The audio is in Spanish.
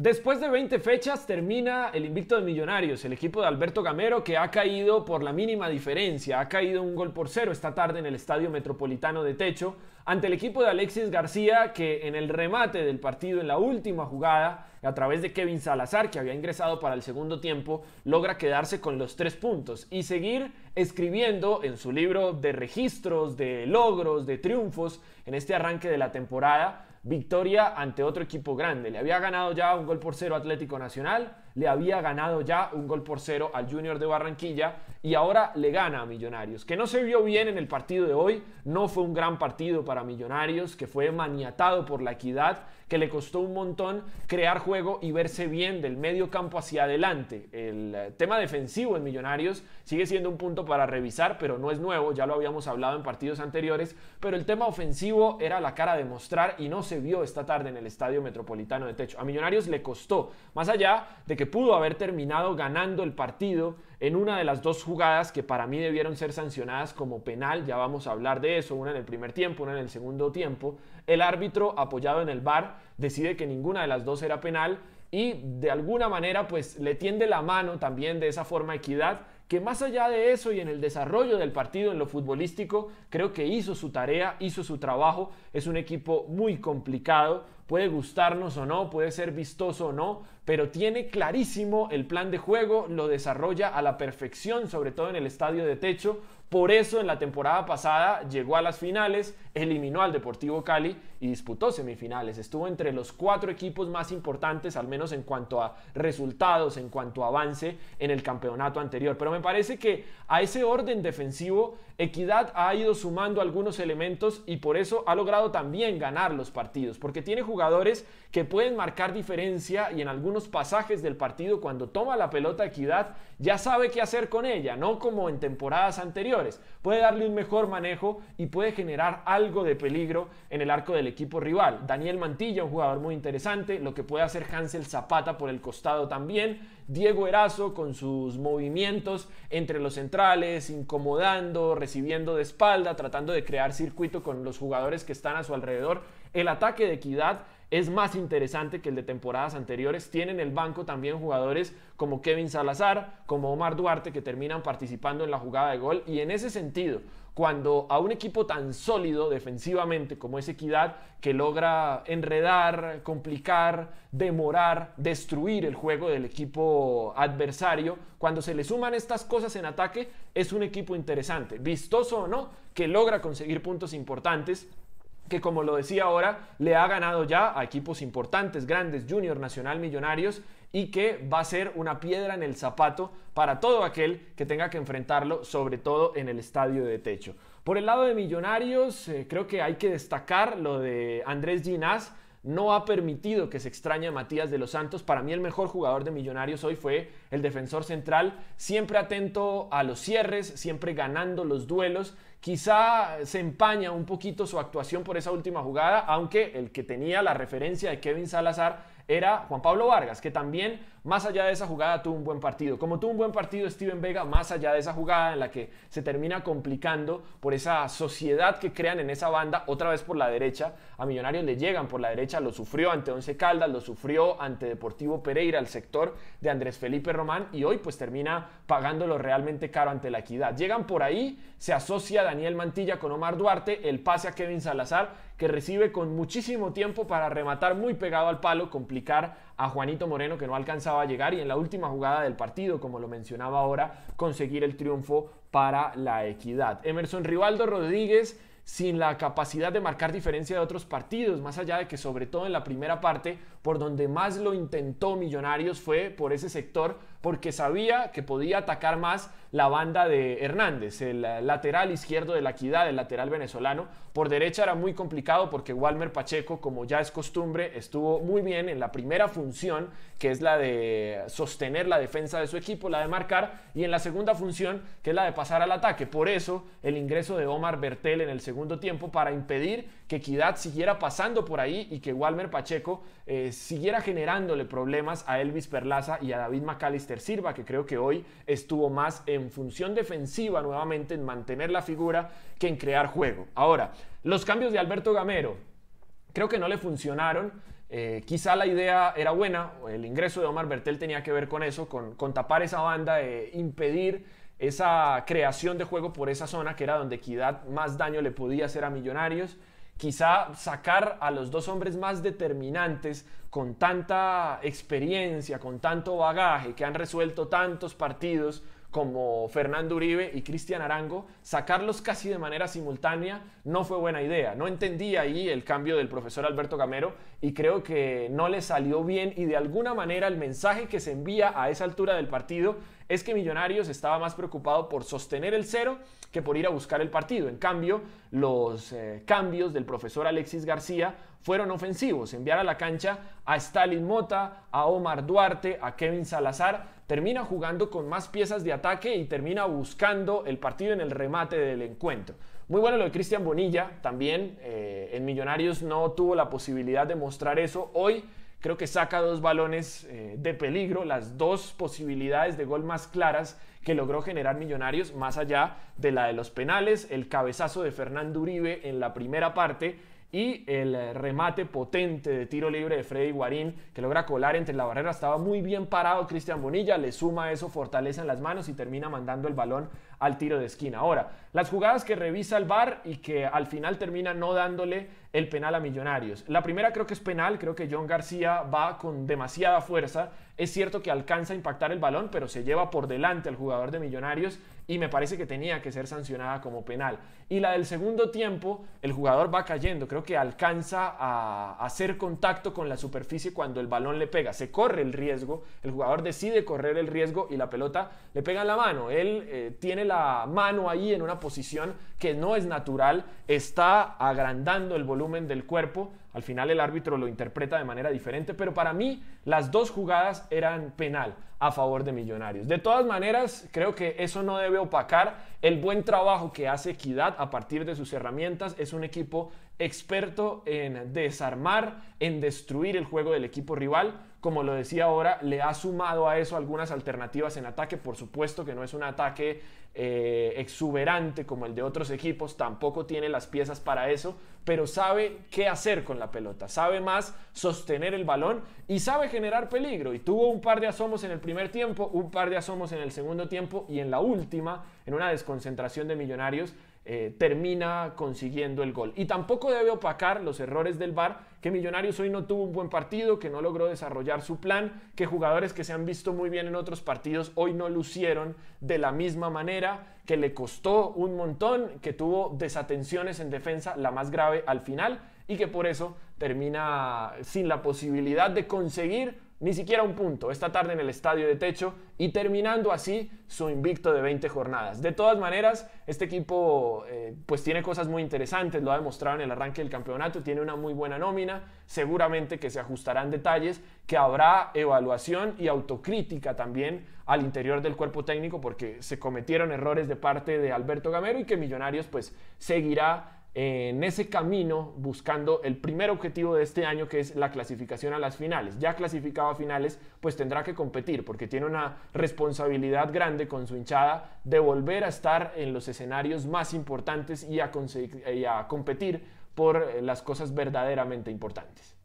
Después de 20 fechas termina el invicto de Millonarios, el equipo de Alberto Gamero que ha caído por la mínima diferencia, ha caído un gol por cero esta tarde en el Estadio Metropolitano de Techo ante el equipo de Alexis García que en el remate del partido en la última jugada a través de Kevin Salazar que había ingresado para el segundo tiempo logra quedarse con los tres puntos y seguir escribiendo en su libro de registros, de logros, de triunfos en este arranque de la temporada victoria ante otro equipo grande. Le había ganado ya un gol por cero Atlético Nacional le había ganado ya un gol por cero al Junior de Barranquilla y ahora le gana a Millonarios, que no se vio bien en el partido de hoy, no fue un gran partido para Millonarios, que fue maniatado por la equidad, que le costó un montón crear juego y verse bien del medio campo hacia adelante. El eh, tema defensivo en Millonarios sigue siendo un punto para revisar, pero no es nuevo, ya lo habíamos hablado en partidos anteriores, pero el tema ofensivo era la cara de mostrar y no se vio esta tarde en el Estadio Metropolitano de Techo. A Millonarios le costó, más allá de que que pudo haber terminado ganando el partido en una de las dos jugadas que para mí debieron ser sancionadas como penal, ya vamos a hablar de eso, una en el primer tiempo, una en el segundo tiempo, el árbitro apoyado en el bar decide que ninguna de las dos era penal y de alguna manera pues le tiende la mano también de esa forma equidad que más allá de eso y en el desarrollo del partido, en lo futbolístico, creo que hizo su tarea, hizo su trabajo. Es un equipo muy complicado, puede gustarnos o no, puede ser vistoso o no, pero tiene clarísimo el plan de juego, lo desarrolla a la perfección, sobre todo en el estadio de techo, por eso en la temporada pasada llegó a las finales, eliminó al Deportivo Cali y disputó semifinales. Estuvo entre los cuatro equipos más importantes, al menos en cuanto a resultados, en cuanto a avance en el campeonato anterior. Pero me parece que a ese orden defensivo, Equidad ha ido sumando algunos elementos y por eso ha logrado también ganar los partidos, porque tiene jugadores que pueden marcar diferencia y en algunos pasajes del partido cuando toma la pelota Equidad ya sabe qué hacer con ella, no como en temporadas anteriores puede darle un mejor manejo y puede generar algo de peligro en el arco del equipo rival. Daniel Mantilla, un jugador muy interesante, lo que puede hacer Hansel Zapata por el costado también, Diego Erazo con sus movimientos entre los centrales, incomodando, recibiendo de espalda, tratando de crear circuito con los jugadores que están a su alrededor el ataque de Equidad es más interesante que el de temporadas anteriores. Tienen el banco también jugadores como Kevin Salazar, como Omar Duarte, que terminan participando en la jugada de gol. Y en ese sentido, cuando a un equipo tan sólido defensivamente como es Equidad, que logra enredar, complicar, demorar, destruir el juego del equipo adversario, cuando se le suman estas cosas en ataque, es un equipo interesante, vistoso o no, que logra conseguir puntos importantes que como lo decía ahora, le ha ganado ya a equipos importantes, grandes, Junior, Nacional, Millonarios, y que va a ser una piedra en el zapato para todo aquel que tenga que enfrentarlo, sobre todo en el estadio de techo. Por el lado de Millonarios, eh, creo que hay que destacar lo de Andrés Ginás, no ha permitido que se extrañe a Matías de los Santos. Para mí el mejor jugador de Millonarios hoy fue el defensor central, siempre atento a los cierres, siempre ganando los duelos. Quizá se empaña un poquito su actuación por esa última jugada, aunque el que tenía la referencia de Kevin Salazar era Juan Pablo Vargas, que también más allá de esa jugada tuvo un buen partido. Como tuvo un buen partido Steven Vega, más allá de esa jugada en la que se termina complicando por esa sociedad que crean en esa banda, otra vez por la derecha, a Millonarios le llegan por la derecha, lo sufrió ante Once Caldas, lo sufrió ante Deportivo Pereira, el sector de Andrés Felipe Román, y hoy pues termina pagándolo realmente caro ante la equidad. Llegan por ahí, se asocia Daniel Mantilla con Omar Duarte, el pase a Kevin Salazar, que recibe con muchísimo tiempo para rematar muy pegado al palo, complicar a Juanito Moreno que no alcanzaba a llegar y en la última jugada del partido, como lo mencionaba ahora, conseguir el triunfo para la equidad. Emerson Rivaldo Rodríguez sin la capacidad de marcar diferencia de otros partidos, más allá de que sobre todo en la primera parte, por donde más lo intentó Millonarios fue por ese sector porque sabía que podía atacar más la banda de Hernández, el lateral izquierdo de la equidad, el lateral venezolano. Por derecha era muy complicado porque Walmer Pacheco, como ya es costumbre, estuvo muy bien en la primera función, que es la de sostener la defensa de su equipo, la de marcar, y en la segunda función, que es la de pasar al ataque. Por eso el ingreso de Omar Bertel en el segundo tiempo para impedir que Equidad siguiera pasando por ahí y que Walmer Pacheco eh, siguiera generándole problemas a Elvis Perlaza y a David McAllister sirva que creo que hoy estuvo más en función defensiva nuevamente, en mantener la figura, que en crear juego. Ahora, los cambios de Alberto Gamero, creo que no le funcionaron. Eh, quizá la idea era buena, el ingreso de Omar Bertel tenía que ver con eso, con, tapar esa banda, e impedir esa creación de juego por esa zona, que era donde Equidad más daño le podía hacer a Millonarios quizá sacar a los dos hombres más determinantes con tanta experiencia, con tanto bagaje, que han resuelto tantos partidos como Fernando Uribe y Cristian Arango, sacarlos casi de manera simultánea no fue buena idea. No entendí ahí el cambio del profesor Alberto Camero y creo que no le salió bien y de alguna manera el mensaje que se envía a esa altura del partido es que Millonarios estaba más preocupado por sostener el cero que por ir a buscar el partido. En cambio, los eh, cambios del profesor Alexis García fueron ofensivos. Enviar a la cancha a Stalin Mota, a Omar Duarte, a Kevin Salazar, termina jugando con más piezas de ataque y termina buscando el partido en el remate del encuentro. Muy bueno lo de Cristian Bonilla también. Eh, en Millonarios no tuvo la posibilidad de mostrar eso. Hoy creo que saca dos balones eh, de peligro, las dos posibilidades de gol más claras que logró generar Millonarios, más allá de la de los penales, el cabezazo de Fernando Uribe en la primera parte y el eh, remate potente de tiro libre de Freddy Guarín que logra colar entre la barrera. Estaba muy bien parado Cristian Bonilla, le suma eso, fortaleza en las manos y termina mandando el balón al tiro de esquina. Ahora, las jugadas que revisa el VAR y que al final termina no dándole el penal a Millonarios. La primera creo que es penal, creo que John García va con demasiada fuerza es cierto que alcanza a impactar el balón, pero se lleva por delante al jugador de Millonarios y me parece que tenía que ser sancionada como penal. Y la del segundo tiempo, el jugador va cayendo, creo que alcanza a hacer contacto con la superficie cuando el balón le pega, se corre el riesgo, el jugador decide correr el riesgo y la pelota le pega en la mano. Él eh, tiene la mano ahí en una posición que no es natural, está agrandando el volumen del cuerpo al final el árbitro lo interpreta de manera diferente, pero para mí las dos jugadas eran penal a favor de Millonarios. De todas maneras, creo que eso no debe opacar el buen trabajo que hace Equidad a partir de sus herramientas. Es un equipo experto en desarmar, en destruir el juego del equipo rival como lo decía ahora, le ha sumado a eso algunas alternativas en ataque. Por supuesto que no es un ataque eh, exuberante como el de otros equipos, tampoco tiene las piezas para eso, pero sabe qué hacer con la pelota, sabe más sostener el balón y sabe generar peligro. Y tuvo un par de asomos en el primer tiempo, un par de asomos en el segundo tiempo y en la última, en una desconcentración de Millonarios, eh, termina consiguiendo el gol. Y tampoco debe opacar los errores del VAR, que Millonarios hoy no tuvo un buen partido, que no logró desarrollar su plan, que jugadores que se han visto muy bien en otros partidos hoy no lucieron de la misma manera, que le costó un montón, que tuvo desatenciones en defensa, la más grave al final, y que por eso termina sin la posibilidad de conseguir ni siquiera un punto esta tarde en el estadio de techo y terminando así su invicto de 20 jornadas. De todas maneras, este equipo eh, pues tiene cosas muy interesantes, lo ha demostrado en el arranque del campeonato, tiene una muy buena nómina, seguramente que se ajustarán detalles, que habrá evaluación y autocrítica también al interior del cuerpo técnico porque se cometieron errores de parte de Alberto Gamero y que Millonarios pues seguirá en ese camino buscando el primer objetivo de este año que es la clasificación a las finales. Ya clasificado a finales, pues tendrá que competir porque tiene una responsabilidad grande con su hinchada de volver a estar en los escenarios más importantes y a, competir por eh, las cosas verdaderamente importantes.